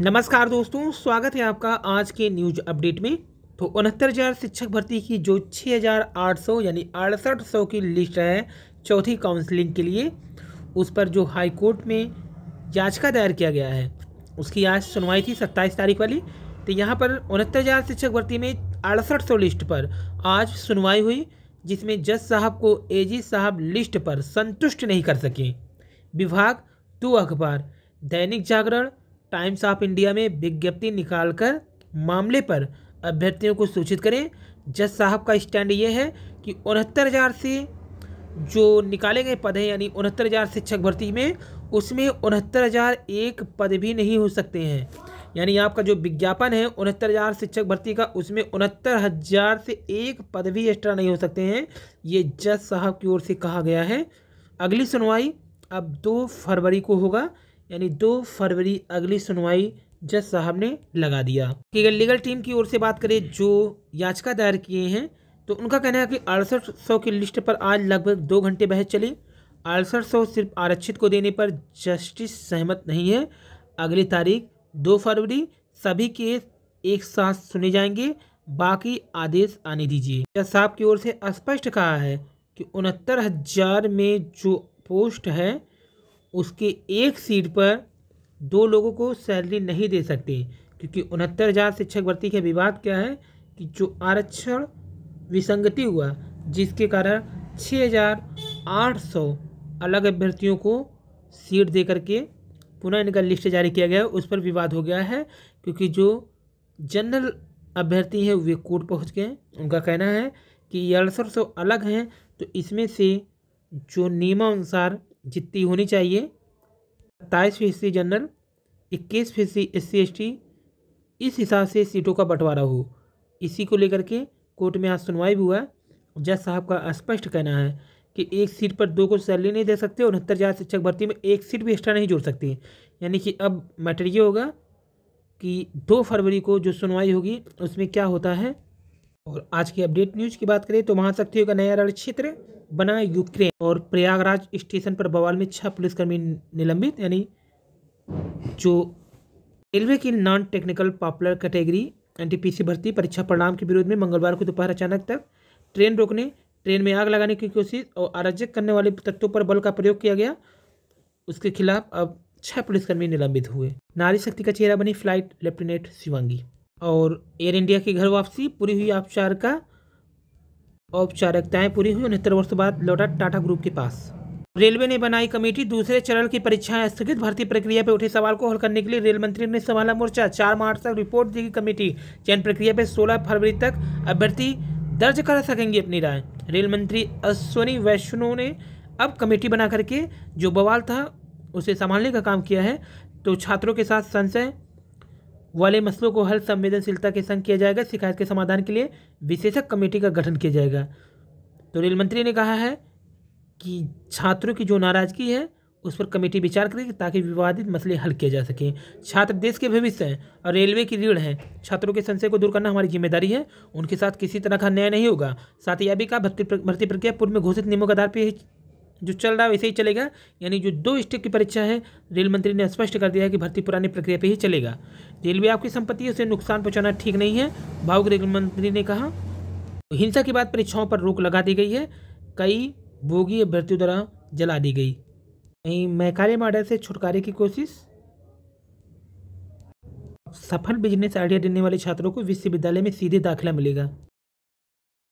नमस्कार दोस्तों स्वागत है आपका आज के न्यूज अपडेट में तो उनहत्तर हज़ार शिक्षक भर्ती की जो 6,800 यानी अड़सठ सौ की लिस्ट है चौथी काउंसलिंग के लिए उस पर जो हाई कोर्ट में याचिका दायर किया गया है उसकी आज सुनवाई थी सत्ताईस तारीख वाली तो यहाँ पर उनहत्तर हज़ार शिक्षक भर्ती में अड़सठ सौ लिस्ट पर आज सुनवाई हुई जिसमें जज साहब को एजी साहब लिस्ट पर संतुष्ट नहीं कर सके विभाग दो अखबार दैनिक जागरण टाइम्स ऑफ इंडिया में विज्ञप्ति निकालकर मामले पर अभ्यर्थियों को सूचित करें जज साहब का स्टैंड ये है कि उनहत्तर हज़ार से जो निकाले गए पद हैं यानी उनहत्तर हज़ार शिक्षक भर्ती में उसमें उनहत्तर हज़ार एक पद भी नहीं हो सकते हैं यानी आपका जो विज्ञापन है उनहत्तर हज़ार शिक्षक भर्ती का उसमें उनहत्तर हज़ार से एक पद भी एक्स्ट्रा नहीं हो सकते हैं ये जज साहब की ओर से कहा गया है अगली सुनवाई अब दो फरवरी को होगा यानी दो फरवरी अगली सुनवाई जज साहब ने लगा दिया कि अगर लीगल टीम की ओर से बात करें जो याचिका दायर किए हैं तो उनका कहना है कि अड़सठ सौ की लिस्ट पर आज लगभग दो घंटे बहस चली अड़सठ सौ सिर्फ आरक्षित को देने पर जस्टिस सहमत नहीं है अगली तारीख दो फरवरी सभी केस एक साथ सुने जाएंगे बाकी आदेश आने दीजिए जज साहब की ओर से स्पष्ट कहा है कि उनहत्तर हजार में जो पोस्ट है उसके एक सीट पर दो लोगों को सैलरी नहीं दे सकते क्योंकि उनहत्तर हज़ार शिक्षक भर्ती का विवाद क्या है कि जो आरक्षण विसंगति हुआ जिसके कारण छः हज़ार आठ सौ अलग अभ्यर्थियों को सीट दे करके पुनः इनका लिस्ट जारी किया गया है उस पर विवाद हो गया है क्योंकि जो जनरल अभ्यर्थी हैं वे कोर्ट पहुंच गए उनका कहना है कि ये अड़सठ सौ अलग हैं तो इसमें से जो नियमानुसार जितनी होनी चाहिए सत्ताईस फीसदी जनरल इक्कीस फीसदी एस सी इस हिसाब से सीटों का बंटवारा हो इसी को लेकर के कोर्ट में आज सुनवाई भी हुआ जज साहब का स्पष्ट कहना है कि एक सीट पर दो को सैलरी नहीं दे सकते और उनहत्तर हज़ार शिक्षक भर्ती में एक सीट भी एक्स्ट्रा नहीं जोड़ सकते यानी कि अब मैटर ये होगा कि दो फरवरी को जो सुनवाई होगी उसमें क्या होता है और आज की अपडेट न्यूज की बात करें तो महाशक्तियों का नया रण क्षेत्र बना यूक्रेन और प्रयागराज स्टेशन पर बवाल में छह पुलिसकर्मी निलंबित यानी जो रेलवे की non technical popular category NTPC भर्ती परीक्षा परिणाम के विरोध में मंगलवार को दोपहर अचानक तक ट्रेन रोकने ट्रेन में आग लगाने की कोशिश और आरक्षक करने वाले तत्वों पर बल का प्रयोग किया गया उसके खिलाफ अब छह पुलिसकर्मी निलंबित हुए नारी शक्ति का चेहरा बनी फ्लाइट लेफ्टिनेंट शिवांगी और एयर इंडिया की घर वापसी पूरी हुई औपचार का औपचारिकताएं पूरी हुई उनहत्तर वर्ष बाद लौटा टाटा ग्रुप के पास रेलवे ने बनाई कमेटी दूसरे चरण की परीक्षाएं स्थगित भर्ती प्रक्रिया पर उठे सवाल को हल करने के लिए रेल मंत्री ने संभाला मोर्चा चार मार्च तक रिपोर्ट देगी कमेटी चयन प्रक्रिया पर 16 फरवरी तक अभ्यर्थी दर्ज करा सकेंगे अपनी राय रेल मंत्री अश्विनी वैष्णो ने अब कमेटी बना करके जो बवाल था उसे संभालने का काम किया है तो छात्रों के साथ संशय वाले मसलों को हल संवेदनशीलता के संग किया जाएगा शिकायत के समाधान के लिए विशेषज्ञ कमेटी का गठन किया जाएगा तो रेल मंत्री ने कहा है कि छात्रों की जो नाराज़गी है उस पर कमेटी विचार करेगी ताकि विवादित मसले हल किए जा सकें छात्र देश के भविष्य हैं और रेलवे की रीढ़ हैं छात्रों के संशय को दूर करना हमारी जिम्मेदारी है उनके साथ किसी तरह का न्याय नहीं होगा साथ ही अभी का भर्ती भर्ती प्रक्रिया पूर्व में घोषित नियमों के आधार पर जो चल रहा है वैसे ही चलेगा यानी जो दो स्टेप की परीक्षा है रेल मंत्री ने स्पष्ट कर दिया है कि भर्ती पुरानी प्रक्रिया पे ही चलेगा रेलवे आपकी संपत्ति से उसे नुकसान पहुंचाना ठीक नहीं है भावुक रेल मंत्री ने कहा हिंसा के बाद परीक्षाओं पर रोक लगा दी गई है कई भोगी भर्ती द्वारा जला दी गई कहीं महकाले मॉडल से छुटकारे की कोशिश सफल बिजनेस आइडिया देने वाले छात्रों को विश्वविद्यालय में सीधे दाखिला मिलेगा